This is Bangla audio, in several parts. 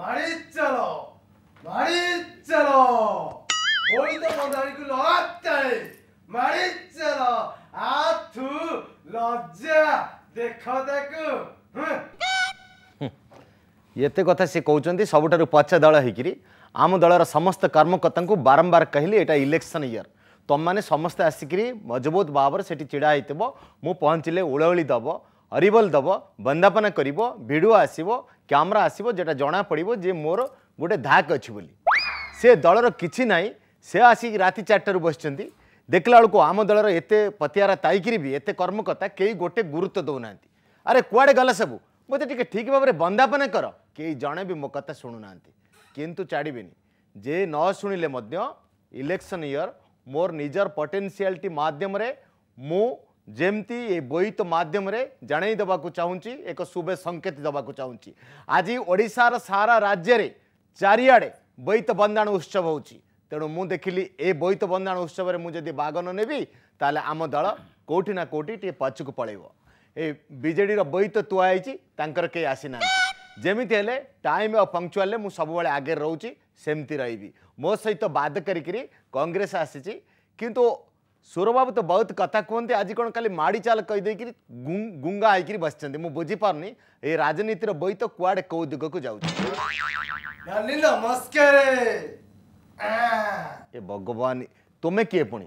말했잖아 말했잖아 보이던 모자리 그 놨다 말했잖아 아투 러자 데카다쿠 ଏତେ କଥା ସେ କହୁଛନ୍ତି ସବୁଠାରୁ ପଛା ଦଳ ହେଇକିରି ଆମ ଦଳର ସମସ୍ତ କର୍ମକର୍ତ୍ତାଙ୍କୁ ବାରମ୍ବାର କହିଲି ଏଇଟା ଇଲେକ୍ସନ୍ ଇୟର୍ ତୁମମାନେ ସମସ୍ତେ ଆସିକିରି ମଜବୁତ ଭାବରେ ସେଠି ଛିଡ଼ା ହେଇଥିବ ମୁଁ ପହଞ୍ଚିଲେ ଉଳଉଳି ଦେବ হরিবল দেব বন্দাপনা করব ভিডিও আসব ক্যামেরা আসব যেটা জনা পড়ব যে মোর গোটে ধাক অছি বলে সে দলর কিছু নাই সে আসিকি রাতে চারটার বসছেন দেখলা বেড়ে আম দলর এতে পতিয়ারা তাইকি বি এতে কর্মকর্তা কেউ গোটে গুরুত্ব দেউ না আরে কুয়াড়ে গলা সবু মতো টিকি ঠিক ভাবে বন্দাপনা কর কেউ জনে বি মো কথা শুণু না কিন্তু চাড়বে যে ন শুণিলে ইলেকশন ইয়র মোর নিজের পটেনসিয়ালটি মাধ্যমে মু ଯେମିତି ଏ ବୋଇତ ମାଧ୍ୟମରେ ଜଣାଇ ଦେବାକୁ ଚାହୁଁଛି ଏକ ଶୁଭ ସଂକେତ ଦେବାକୁ ଚାହୁଁଛି ଆଜି ଓଡ଼ିଶାର ସାରା ରାଜ୍ୟରେ ଚାରିଆଡ଼େ ବୋଇତ ବନ୍ଦାଣ ଉତ୍ସବ ହେଉଛି ତେଣୁ ମୁଁ ଦେଖିଲି ଏ ବୋଇତ ବନ୍ଦାଣ ଉତ୍ସବରେ ମୁଁ ଯଦି ଭାଗ ନ ନେବି ତାହେଲେ ଆମ ଦଳ କେଉଁଠି ନା କେଉଁଠି ଟିକେ ପଛକୁ ପଳାଇବ ଏ ବିଜେଡ଼ିର ବୋଇତ ତୁଆ ହେଇଛି ତାଙ୍କର କେହି ଆସିନାହାନ୍ତି ଯେମିତି ହେଲେ ଟାଇମ୍ ଆଉ ପଙ୍କଚୁଆଲରେ ମୁଁ ସବୁବେଳେ ଆଗରେ ରହୁଛି ସେମିତି ରହିବି ମୋ ସହିତ ବାଦ କରିକିରି କଂଗ୍ରେସ ଆସିଛି କିନ୍ତୁ ସୌରବାବୁ ତ ବହୁତ କଥା କୁହନ୍ତି ଆଜି କ'ଣ ଖାଲି ମାଡ଼ି ଚାଲ କହିଦେଇକିରି ଗୁଙ୍ଗା ହେଇକିରି ବସିଛନ୍ତି ମୁଁ ବୁଝିପାରୁନି ଏ ରାଜନୀତିର ବହି ତ କୁଆଡ଼େ କେଉଁ ଦିଗକୁ ଯାଉଛି ଏ ଭଗବାନ ତୁମେ କିଏ ପୁଣି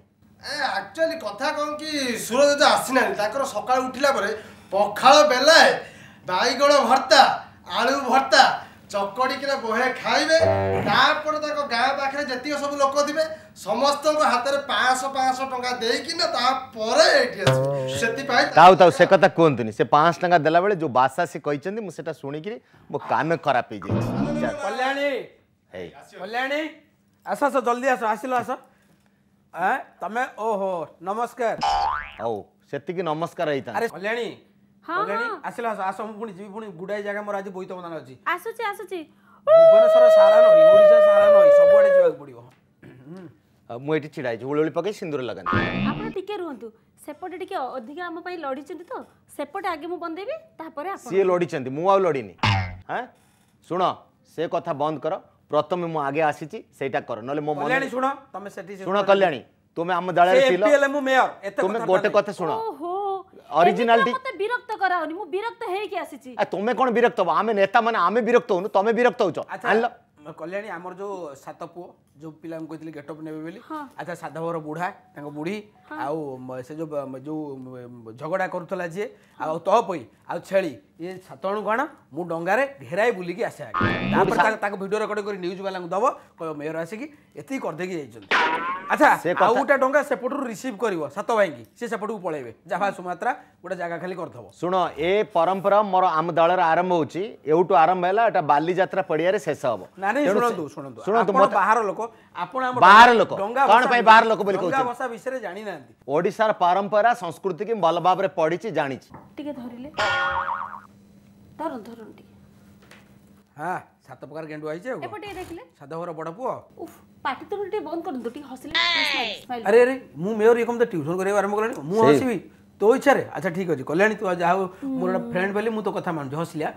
ଆକ୍ଚୁଆଲି କଥା କ'ଣ କି ସୁରଜ ତ ଆସିନାହାନ୍ତି ତାଙ୍କର ସକାଳୁ ଉଠିଲା ପରେ ପଖାଳ ବେଲାଏ ବାଇଗଣ ଭର୍ତ୍ତା ଆଳୁ ଭର୍ତ୍ତା चकड़ा बोहे खाइबे गाँ पाखे जितक सब लोक थे समस्त हाथ में पांच पांच टाइम देखना ताऊ से कथा कहतुनि से पांच टाँग देला जो बासा से कही शुणी मो कान खराब हो कल्याणी आस आस जल्दी आस आस आस तमें ओहो नमस्कार हाउ से नमस्कार କଲ୍ୟାଣୀ ଆସିଲା ଆସ ଆସ ମୁଁ ପୁଣି ଯିବି ପୁଣି ଗୁଡ଼ାଏ ଜାଗା ମୋର ଆଜି ବୋଇତ ବନ୍ଦାଣ ଅଛି ଆସୁଛି ଆସୁଛି ଭୁବନେଶ୍ୱର ସାରା ନଈ ଓଡ଼ିଶା ସାରା ନଈ ସବୁଆଡ଼େ ଯିବାକୁ ପଡ଼ିବ ମୁଁ ଏଠି ଛିଡ଼ା ହେଇଛି ହୁଳୁଳି ପକେଇ ସିନ୍ଦୁର ଲଗାନ୍ତି ଆପଣ ଟିକେ ରୁହନ୍ତୁ ସେପଟେ ଟିକେ ଅଧିକ ଆମ ପାଇଁ ଲଢ଼ିଛନ୍ତି ତ ସେପଟେ ଆଗେ ମୁଁ ବନ୍ଦେଇବି ତାପରେ ସିଏ ଲଢ଼ିଛନ୍ତି ମୁଁ ଆଉ ଲଢ଼ିନି ହଁ ଶୁଣ ସେ କଥା ବନ୍ଦ କର ପ୍ରଥମେ ମୁଁ ଆଗେ ଆସିଛି ସେଇଟା କର ନହେଲେ ମୋ କଲ୍ୟାଣୀ ଶୁଣ ତମେ ସେଠି ଶୁଣ କଲ୍ୟାଣୀ ତୁମେ ଆମ ଦଳରେ ଥିଲ ମୁଁ ମେୟର ତୁମେ ଗୋଟେ କଥା ଶୁଣ ଓହୋ অরিজিনালিটি মতে বিরক্ত করা হনি মু বিরক্ত হেই কি আসিছি তুমি কোন বিরক্ত হবো আমি নেতা মানে আমি বিরক্ত হনু তুমি বিরক্ত হউছ আনলো কল্যাণী আমার যে সাত পুয় যে পিলা কইলি গেট অপ নেবে বলি আচ্ছা সাধবর বুড়া তাঙ্ক বুড়ি আউ সে যে যে ঝগড়া করুতলা যে আউ তপই আউ ছেলি ইয়ে সাত জণ গণ মু ডঙ্গারে ঘেরাই বুলিকি আসে তারপরে তাকে ভিডিও রেকর্ডিং করে নিউজ বালাঙ্কু দেব মেয়র আসিকি এতিকি করদেকি যাইছেন ଆଚ୍ଛା ଆଉ ଗୋଟେ ଟଙ୍କା ସେପଟରୁ ରିସିଭ୍ କରିବ ସାତ ଭାଇଙ୍କି ସେ ସେପଟକୁ ପଳେଇବେ ଯାହା ସୁମାତ୍ରା ଗୋଟେ ଜାଗା ଖାଲି କରିଦେବ ଶୁଣ ଏ ପରମ୍ପରା ମୋର ଆମ ଦଳର ଆରମ୍ଭ ହେଉଛି ଏଉଠୁ ଆରମ୍ଭ ହେଲା ଏଟା ବାଲିଯାତ୍ରା ପଡ଼ିଆରେ ଶେଷ ହବ ଓଡ଼ିଶାର ପରମ୍ପରା ସଂସ୍କୃତି କି ଭଲ ଭାବରେ ପଡିଛି ଜାଣିଛି ଟିକେ ଧରିଲେ ହଁ সাত প্রকার গেন্ডু আইছে এপটে দেখিলে সাদা ঘর বড় পুয়া উফ পাটি তো টিকে বন্ধ করুন টিকে হসিলে আরে আরে মু মেয়র ইকম তো টিউশন করিবা আরম্ভ কলানি মু হসিবি তো ইচ্ছারে আচ্ছা ঠিক আছে কল্যাণী তু যা মোর একটা ফ্রেন্ড বলি মু তো কথা মানছি হসিলা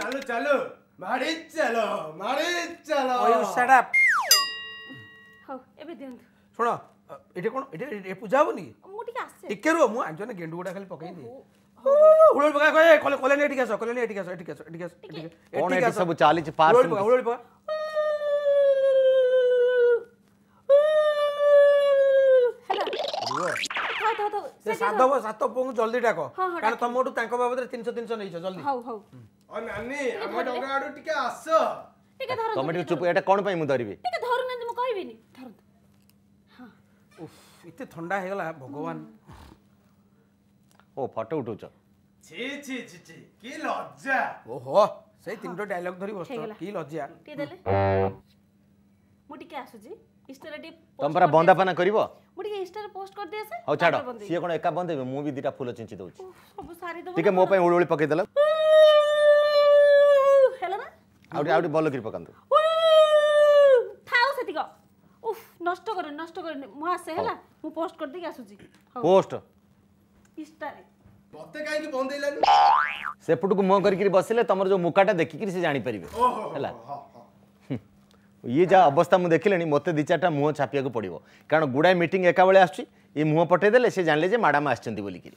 চালো চালো মারি চালো মারি চালো ওই শাট আপ হও এবে দিন শুনো এটা কোন এটা পূজা হবনি মু টিকে আসছে টিকে রো মু আঞ্জনে গেন্ডু গুডা খালি পকাই দিই ಹುಳುಳಿ ಬಗ ಕೊಲೆ ಕೊಲೆನೇ ಇಟ್ಟಿಗೆ ಸೊ ಕೊಲೆನೇ ಇಟ್ಟಿಗೆ ಸೊ ಇಟ್ಟಿಗೆ ಸೊ ಇಟ್ಟಿಗೆ ಸೊ ಇಟ್ಟಿಗೆ ಕೋಣ ಇಟ್ಟಿ ಸಬು ಚಾಲಿಚಿ ಪಾರ್ ಹುಳುಳಿ ಬಗ ಹುಳುಳಿ ಬಗ ସାତ ସାତ ପୁଅଙ୍କୁ ଜଲ୍ଦି ଡାକ କାରଣ ତମଠୁ ତାଙ୍କ ବାବଦରେ ତିନିଶହ ତିନିଶହ ନେଇଛ ଜଲ୍ଦି ନାନୀ ଆମ ଡଙ୍ଗା ଆଡୁ ଟିକେ ଆସ ତମେ ଟିକେ ଚୁପ ଏଇଟା କଣ ପାଇଁ ମୁଁ ଧରିବି ଟିକେ ଧରୁନାହାନ୍ତି ମୁଁ କହିବିନି ଧରନ୍ତୁ ଏତେ ଥଣ୍ଡା ହେଇଗଲା ଭଗବାନ ও ফটো উঠুছ ছি ছি ছি ছি কি লজ্জা ওহো সেই তিনটো ডায়লগ ধরি বসছ কি লজ্জা টি দেলে মু টিকে আসুজি ইনস্টারে টি তম পরা বন্দা পানা করিব মু টিকে ইনস্টারে পোস্ট কর দিয়েছে হও ছাড়ো সিয়ে কোন একা বন্ধ দেবে মু বি দুইটা ফুল চিঞ্চি দউছি সব সারি দেব টিকে মো পাই উড়ুলি পকাই দেলা হেলা না আউটি আউটি বল করি পকান্তু থাও সেতিক উফ নষ্ট করুন নষ্ট করুন মু আসে হেলা মু পোস্ট কর দিকে আসুজি পোস্ট ଇଷ୍ଟାରେ ମତେ କାହିଁକି ବନ୍ଦେଇଲାନି ସେପଟକୁ ମୁହଁ କରିକି ବସିଲେ ତମର ଯୋଉ ମୁକାଟା ଦେଖିକିରି ସେ ଜାଣିପାରିବେ ହେଲା ଇଏ ଯାହା ଅବସ୍ଥା ମୁଁ ଦେଖିଲେଣି ମୋତେ ଦୁଇ ଚାରିଟା ମୁହଁ ଛାପିବାକୁ ପଡ଼ିବ କାରଣ ଗୁଡ଼ାଏ ମିଟିଂ ଏକାବେଳେ ଆସୁଛି ଏ ମୁହଁ ପଠେଇଦେଲେ ସେ ଜାଣିଲେ ଯେ ମ୍ୟାଡ଼ାମ୍ ଆସିଛନ୍ତି ବୋଲିକିରି